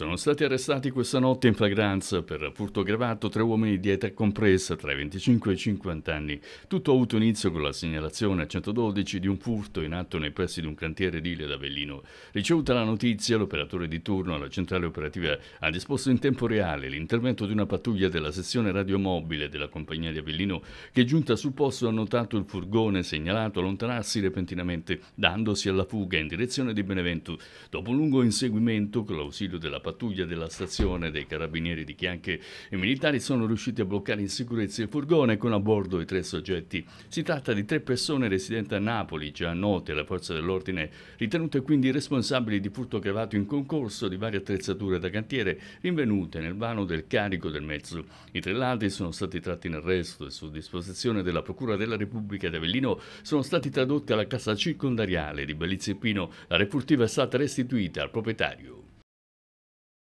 Sono stati arrestati questa notte in flagranza per furto aggravato tre uomini di età compresa tra i 25 e i 50 anni. Tutto ha avuto inizio con la segnalazione a 112 di un furto in atto nei pressi di un cantiere edile ad Avellino. Ricevuta la notizia, l'operatore di turno alla centrale operativa ha disposto in tempo reale l'intervento di una pattuglia della sezione radiomobile della compagnia di Avellino che giunta sul posto ha notato il furgone segnalato allontanarsi repentinamente dandosi alla fuga in direzione di Benevento. Dopo un lungo inseguimento con l'ausilio della pattuglia pattuglia della stazione dei carabinieri di Chianche e militari sono riusciti a bloccare in sicurezza il furgone con a bordo i tre soggetti. Si tratta di tre persone residenti a Napoli, già note alle forze dell'ordine, ritenute quindi responsabili di furto aggravato in concorso di varie attrezzature da cantiere rinvenute nel vano del carico del mezzo. I tre ladri sono stati tratti in arresto e su disposizione della Procura della Repubblica di Avellino sono stati tradotti alla Cassa circondariale di Bellizze Pino. La refurtiva è stata restituita al proprietario.